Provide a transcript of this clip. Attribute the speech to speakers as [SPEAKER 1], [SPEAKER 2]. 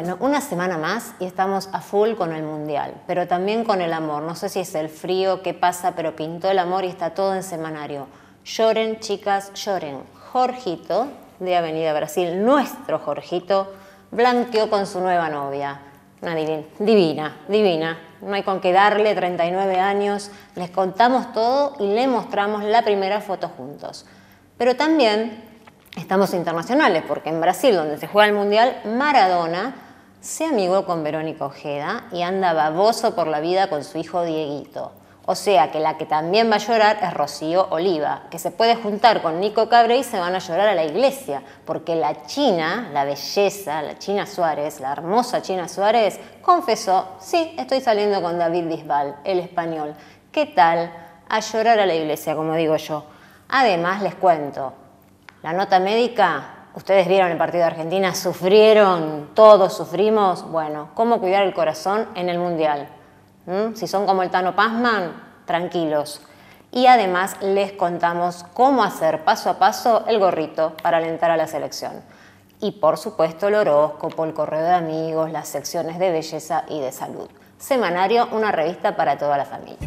[SPEAKER 1] Bueno, una semana más y estamos a full con el mundial, pero también con el amor. No sé si es el frío, qué pasa, pero pintó el amor y está todo en semanario. Lloren, chicas, lloren. Jorgito, de Avenida Brasil, nuestro Jorgito, blanqueó con su nueva novia. Una divina, divina. No hay con qué darle, 39 años. Les contamos todo y le mostramos la primera foto juntos. Pero también estamos internacionales, porque en Brasil, donde se juega el Mundial, Maradona se amigó con Verónica Ojeda y anda baboso por la vida con su hijo Dieguito. O sea que la que también va a llorar es Rocío Oliva, que se puede juntar con Nico Cabre y se van a llorar a la iglesia, porque la China, la belleza, la China Suárez, la hermosa China Suárez, confesó, sí, estoy saliendo con David Bisbal, el español. ¿Qué tal? A llorar a la iglesia, como digo yo. Además, les cuento, la nota médica ustedes vieron el partido de Argentina, sufrieron, todos sufrimos. Bueno, ¿cómo cuidar el corazón en el Mundial? ¿Mm? Si son como el Tano Pasman, tranquilos. Y además les contamos cómo hacer paso a paso el gorrito para alentar a la selección. Y por supuesto el horóscopo, el correo de amigos, las secciones de belleza y de salud. Semanario, una revista para toda la familia.